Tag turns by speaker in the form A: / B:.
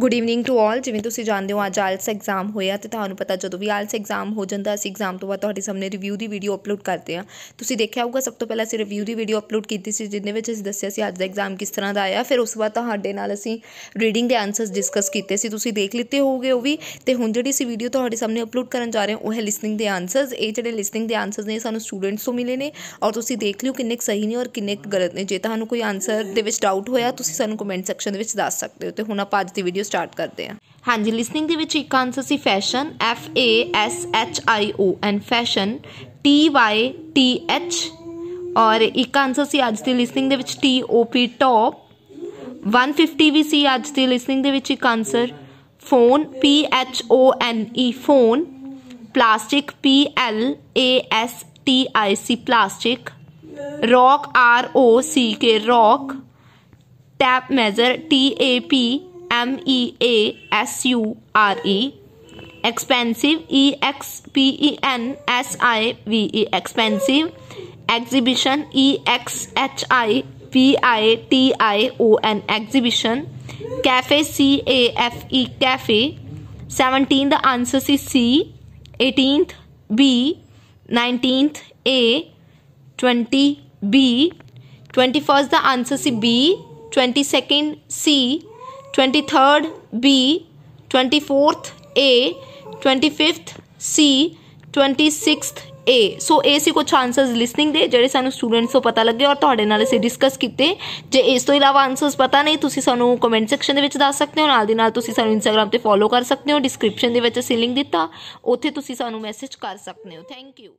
A: good evening to all ਜਿਵੇਂ ਤੁਸੀਂ ਜਾਣਦੇ ਹੋ ਅੱਜ ਆਲਸ ਐਗਜ਼ਾਮ ਹੋਇਆ ਤੇ ਤੁਹਾਨੂੰ ਪਤਾ ਜਦੋਂ ਵੀ ਆਲਸ ਐਗਜ਼ਾਮ ਹੋ ਜਾਂਦਾ ਅਸੀਂ ਐਗਜ਼ਾਮ ਤੋਂ ਬਾਅਦ ਤੁਹਾਡੇ ਸਾਹਮਣੇ ਰਿਵਿਊ ਦੀ ਵੀਡੀਓ ਅਪਲੋਡ ਕਰਦੇ ਆ ਤੁਸੀਂ ਦੇਖਿਆ ਹੋਊਗਾ ਸਭ ਤੋਂ ਪਹਿਲਾਂ ਅਸੀਂ ਰਿਵਿਊ ਦੀ ਵੀਡੀਓ ਅਪਲੋਡ ਕੀਤੀ ਸੀ ਜਿੰਦੇ ਵਿੱਚ ਅਸੀਂ ਦੱਸਿਆ ਸੀ ਅੱਜ ਦਾ ਐਗਜ਼ਾਮ ਕਿਸ ਤਰ੍ਹਾਂ ਦਾ ਆਇਆ ਫਿਰ ਉਸ ਤੋਂ ਬਾਅਦ ਤੁਹਾਡੇ ਨਾਲ ਅਸੀਂ ਰੀਡਿੰਗ ਦੇ ਆਨਸਰਸ ਡਿਸਕਸ ਕੀਤੇ ਸੀ ਤੁਸੀਂ ਦੇਖ ਲਿੱਤੇ ਹੋਵੋਗੇ ਉਹ ਵੀ ਤੇ ਹੁਣ ਜਿਹੜੀ ਅਸੀਂ ਵੀਡੀਓ ਤੁਹਾਡੇ ਸਾਹਮਣੇ ਅਪਲੋਡ ਕਰਨ ਜਾ ਰਹੇ ਹਾਂ ਉਹ ਹੈ ਲਿਸਨਿੰਗ ਦੇ ਆਨਸਰਸ ਇਹ ਜਿਹੜੇ ਲਿਸਨਿੰਗ ਦੇ ਆਨਸਰਸ ਨੇ ਸਾਨੂੰ ਸਟੂਡੈਂਟਸ ਤੋਂ ਮਿਲੇ ਨੇ ਔਰ ਤੁਸੀਂ ਦੇਖ ਲਿਓ ਕਿੰਨੇ ਸਹੀ ਨੇ ਔਰ ਕਿੰਨੇ ਗਲਤ ਨੇ ਜੇ ਤੁਹਾਨੂੰ ਕੋਈ ਆਨਸਰ ਦੇ ਵਿੱਚ ਡਾਊਟ ਹੋਇਆ ਤੁਸੀਂ ਸਾਨੂੰ ਕਮੈਂਟ ਸੈਕਸ਼ਨ ਦੇ ਵਿੱਚ ਦੱਸ ਸਕਦੇ ਹੋ ਤੇ ਹੁਣ ਆਪਾਂ ਅੱਜ ਦੀ ਵੀਡੀਓ स्टार्ट करते हैं हाँ जी listening answer C fashion F A S H I O N fashion T Y T H और एक आंसर सी अज की listening T O P top 150 V C अज की लिसनिंग एक answer phone P H O N E phone plastic P L A S T I C plastic rock R O C K rock tap major T A P M E A S U R E expensive E X P E N S I V E expensive exhibition E X H I P I T I O N exhibition cafe C A F E cafe 17 the answer is C 18th B 19th A 20 B 21st the answer is B 22nd C twenty third B twenty fourth A twenty fifth C twenty six A so A C ਕੁਝ answers listening ਦੇ ਜਿਹੜੇ ਸਾਨੂੰ students ਤੋਂ ਪਤਾ ਲੱਗੇ ਔਰ ਤੁਹਾਡੇ ਨਾਲ ਅਸੀਂ ਡਿਸਕਸ ਕੀਤੇ ਜੇ ਇਸ ਤੋਂ ਇਲਾਵਾ ਆਨਸਰਸ ਪਤਾ ਨਹੀਂ ਤੁਸੀਂ ਸਾਨੂੰ ਕਮੈਂਟ ਸੈਕਸ਼ਨ ਦੇ ਵਿੱਚ ਦੱਸ ਸਕਦੇ ਹੋ ਨਾਲ ਦੀ ਨਾਲ ਤੁਸੀਂ ਸਾਨੂੰ ਇੰਸਟਾਗ੍ਰam ਤੇ ਫੋਲੋ ਕਰ ਸਕਦੇ ਹੋ ਡਿਸਕ੍ਰਿਪਸ਼ਨ ਦੇ ਵਿੱਚ ਅਸੀਂ ਲਿੰਕ ਦਿੱਤਾ ਉੱਥੇ ਤੁਸੀਂ ਸਾਨੂੰ ਮੈਸੇਜ ਕਰ ਸਕਦੇ ਹੋ ਥੈਂਕ ਯੂ